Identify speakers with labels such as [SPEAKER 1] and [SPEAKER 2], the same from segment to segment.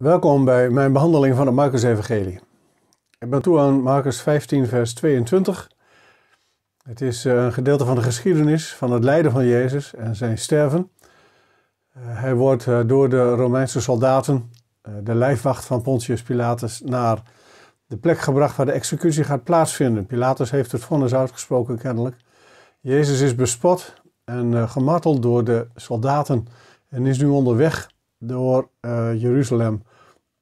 [SPEAKER 1] Welkom bij mijn behandeling van het Marcus-evangelie. Ik ben toe aan Marcus 15, vers 22. Het is eh, een gedeelte van de geschiedenis van het lijden van Jezus en zijn sterven. Eh, hij wordt eh, door de Romeinse soldaten, de lijfwacht van Pontius Pilatus, naar de plek gebracht waar de executie gaat plaatsvinden. Pilatus heeft het vonnis uitgesproken kennelijk. Jezus is bespot en gemarteld door de soldaten en is nu onderweg door eh, Jeruzalem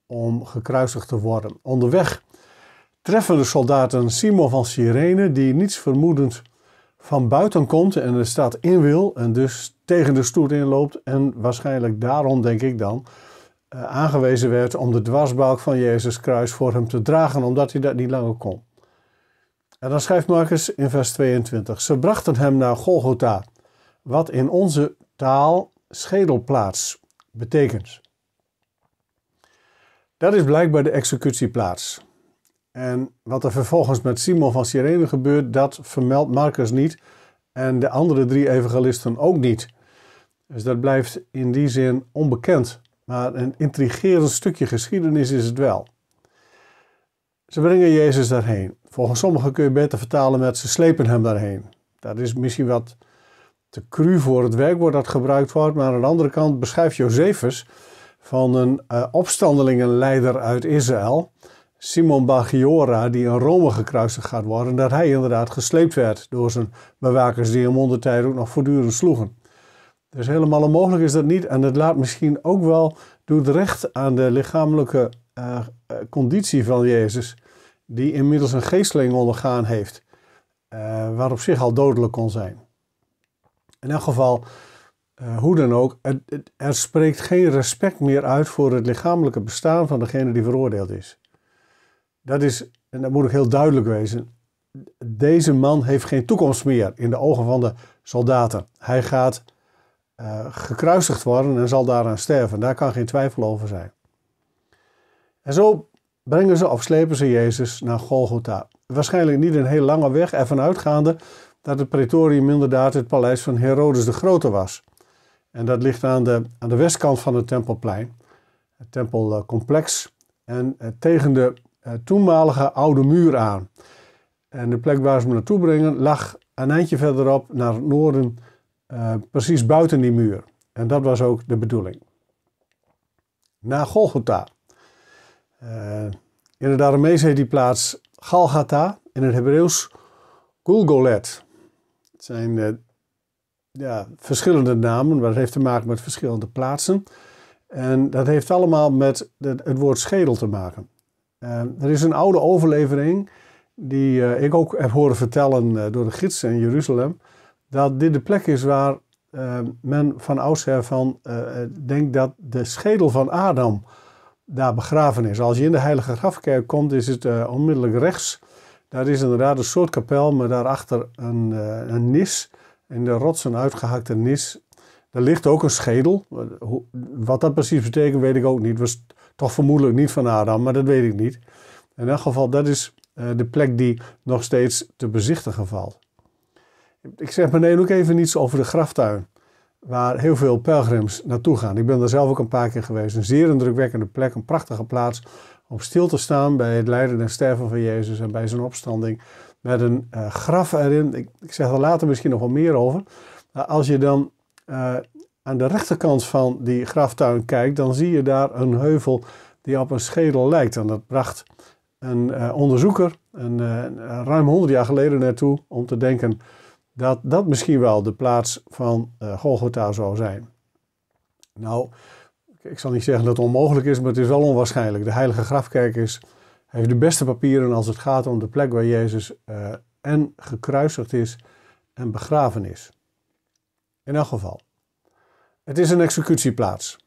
[SPEAKER 1] om gekruisigd te worden. Onderweg treffen de soldaten Simon van Cyrene, die niets vermoedend van buiten komt en de stad in wil en dus tegen de stoet inloopt en waarschijnlijk daarom, denk ik dan, eh, aangewezen werd om de dwarsbalk van Jezus kruis voor hem te dragen, omdat hij dat niet langer kon. En dan schrijft Marcus in vers 22: Ze brachten hem naar Golgotha, wat in onze taal schedelplaats betekent. Dat is blijkbaar de executieplaats. En wat er vervolgens met Simon van Sirene gebeurt, dat vermeldt Marcus niet en de andere drie evangelisten ook niet. Dus dat blijft in die zin onbekend. Maar een intrigerend stukje geschiedenis is het wel. Ze brengen Jezus daarheen. Volgens sommigen kun je beter vertalen met ze slepen hem daarheen. Dat is misschien wat te cru voor het werkwoord dat gebruikt wordt. Maar aan de andere kant beschrijft Josephus van een uh, opstandelingenleider uit Israël, Simon Bagiora, die in Rome gekruisigd gaat worden, dat hij inderdaad gesleept werd door zijn bewakers die hem ondertijd ook nog voortdurend sloegen. Dus helemaal onmogelijk is dat niet. En het laat misschien ook wel, doet recht aan de lichamelijke eh, eh, conditie van Jezus, die inmiddels een geesteling ondergaan heeft, uh, waar op zich al dodelijk kon zijn in elk geval, eh, hoe dan ook, er, spreekt geen respect meer uit voor het lichamelijke bestaan van degene die veroordeeld is. Dat is, en daar moet ik heel duidelijk wezen, deze man heeft geen toekomst meer in de ogen van de soldaten. Hij gaat uh, gekruisigd worden en zal daaraan sterven. Daar kan geen twijfel over zijn. En zo brengen ze of slepen ze Jezus naar Golgotha. Waarschijnlijk niet een heel lange weg, ervan uitgaande dat het pretorium inderdaad het paleis van Herodes de Grote was. En dat ligt aan de, aan de westkant van het Tempelplein, het Tempelcomplex, en eh, tegen de eh, toenmalige oude muur aan. En de plek waar ze me naartoe brengen lag een eindje verderop naar het noorden, eh, precies buiten die muur. En dat was ook de bedoeling. Na Golgotha. in het Aramees heet die plaats Galgata, in het Hebreeuws Gulgolet zijn eh, ja, verschillende namen, maar dat heeft te maken met verschillende plaatsen. En dat heeft allemaal met de, het woord schedel te maken. Eh, er is een oude overlevering die eh, ik ook heb horen vertellen door de gidsen in Jeruzalem, dat dit de plek is waar men van oudsher van denkt dat de schedel van Adam daar begraven is. Als je in de Heilige Grafkerk komt, is het onmiddellijk rechts daar is inderdaad een soort kapel, maar daarachter een, eh, een nis. In de rots een uitgehakte nis. Daar ligt ook een schedel. Wat dat precies betekent, weet ik ook niet. Was toch vermoedelijk niet van Adam, maar dat weet ik niet. In elk geval, dat is eh, de plek die nog steeds te bezichtigen valt. Ik zeg beneden ook even iets over de graftuin, waar heel veel pelgrims naartoe gaan. Ik ben daar zelf ook een paar keer geweest. Een zeer indrukwekkende plek, een prachtige plaats om stil te staan bij het lijden en sterven van Jezus en bij zijn opstanding. Met een eh, graf erin. Ik, ik, zeg er later misschien nog wel meer over. als je dan eh, aan de rechterkant van die graftuin kijkt, dan zie je daar een heuvel die op een schedel lijkt. En dat bracht een eh, onderzoeker een, ruim 100 jaar geleden naartoe om te denken dat dat misschien wel de plaats van Golgotha zou zijn. Nou, ik zal niet zeggen dat het onmogelijk is, maar het is wel onwaarschijnlijk. De Heilige Grafkerk is, heeft de beste papieren als het gaat om de plek waar Jezus eh, en gekruisigd is en begraven is. In elk geval. Het is een executieplaats.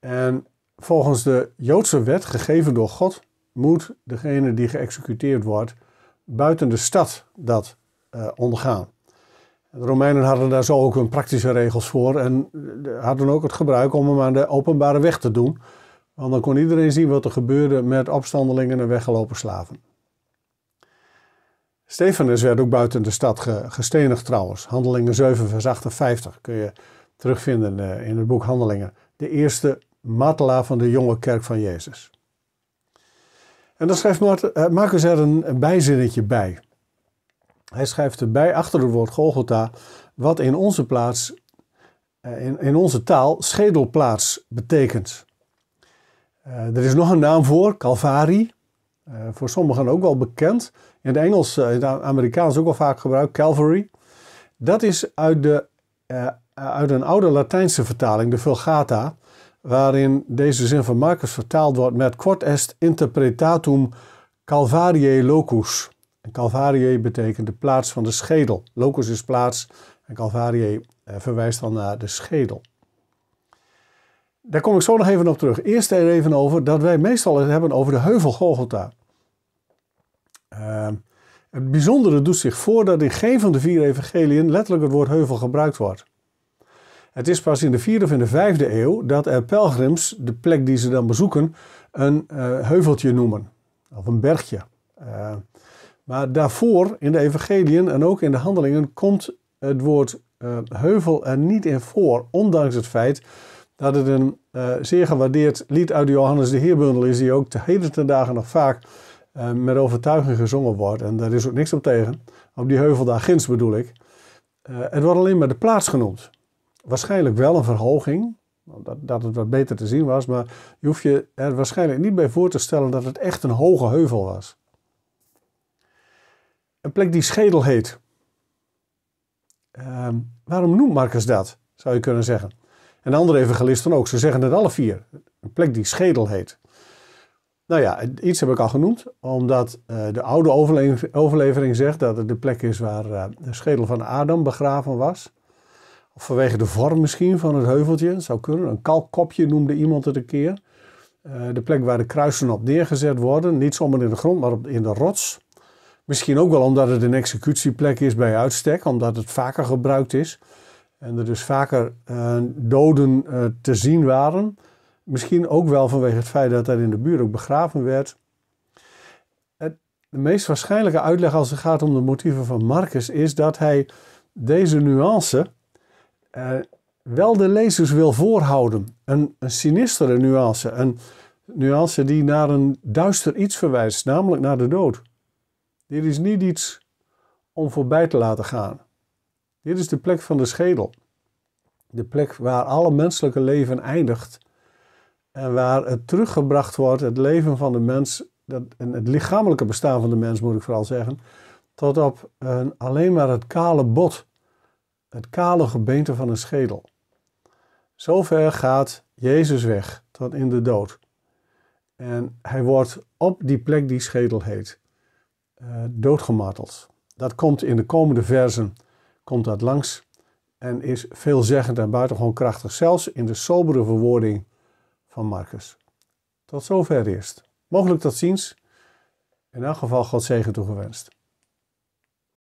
[SPEAKER 1] En volgens de Joodse wet, gegeven door God, moet degene die geëxecuteerd wordt buiten de stad dat uh, ondergaan. De Romeinen hadden daar zo ook hun praktische regels voor en eh, hadden ook het gebruik om hem aan de openbare weg te doen. Want dan kon iedereen zien wat er gebeurde met opstandelingen en weggelopen slaven. Stefanus werd ook buiten de stad gestenigd trouwens. Handelingen 7 vers 58 kun je terugvinden eh, in het boek Handelingen. De eerste Mattela van de jonge kerk van Jezus. En dan schrijft eh, Marcus er een bijzinnetje bij. Hij schrijft erbij achter het woord Golgotha, wat in onze plaats, eh, in, in onze taal, schedelplaats betekent. Eh, er is nog een naam voor, Calvary. Eh, voor sommigen ook wel bekend. In het Engels, in het Amerikaans ook wel vaak gebruikt, Calvary. Dat is uit, de, uit een oude Latijnse vertaling, de Vulgata, waarin deze zin van Marcus vertaald wordt met kort est interpretatum Calvariae locus. Calvarië betekent de plaats van de schedel. Locus is plaats en Calvarië eh, verwijst dan naar de schedel. Daar kom ik zo nog even op terug. Eerst even over dat wij meestal het hebben over de heuvel Golgotha. Ehm, het bijzondere doet zich voor dat in geen van de vier evangeliën letterlijk het woord heuvel gebruikt wordt. Het is pas in de vierde of in de vijfde eeuw dat er pelgrims, de plek die ze dan bezoeken, een uh, heuveltje noemen. Of een bergje. Ehm, maar daarvoor in de evangeliën en ook in de handelingen komt het woord eh, heuvel er niet in voor. Ondanks het feit dat het een eh, zeer gewaardeerd lied uit de Johannes de Heerbundel is, die ook de heden ten dagen nog vaak eh, met overtuiging gezongen wordt. En daar is ook niks op tegen. Op die heuvel daar ginds bedoel ik. het wordt alleen maar de plaats genoemd. Waarschijnlijk wel een verhoging, dat, dat het wat beter te zien was, maar je hoeft je er waarschijnlijk niet bij voor te stellen dat het echt een hoge heuvel was. Een plek die schedel heet. Ehm, waarom noemt Marcus dat, zou je kunnen zeggen. En andere evangelisten ook, ze zeggen het alle vier. Een plek die schedel heet. Nou ja, iets heb ik al genoemd, omdat eh, de oude overlevering zegt dat het de plek is waar eh, de schedel van Adam begraven was. Of vanwege de vorm misschien van het heuveltje, zou kunnen. Een kalkkopje noemde iemand het een keer. Eh, de plek waar de kruisen op neergezet worden, niet zomaar in de grond, maar op, in de rots. Misschien ook wel omdat het een executieplek is bij uitstek, omdat het vaker gebruikt is. En er dus vaker eh, doden eh, te zien waren. Misschien ook wel vanwege het feit dat daar in de buurt ook begraven werd. Het, de meest waarschijnlijke uitleg als het gaat om de motieven van Marcus is dat hij deze nuance eh, wel de lezers wil voorhouden. Een, een sinistere nuance. Een nuance die naar een duister iets verwijst, namelijk naar de dood. Dit is niet iets om voorbij te laten gaan. Dit is de plek van de schedel. De plek waar alle menselijke leven eindigt en waar het teruggebracht wordt, het leven van de mens, dat, en het lichamelijke bestaan van de mens moet ik vooral zeggen, tot op een, alleen maar het kale bot, het kale gebeente van een schedel. Zover gaat Jezus weg, tot in de dood. En hij wordt op die plek die schedel heet uh, doodgemarteld. Dat komt in de komende versen komt dat langs en is veelzeggend en buitengewoon krachtig, zelfs in de sobere verwoording van Marcus. Tot zover eerst. Mogelijk tot ziens. In elk geval God zegen toegewenst.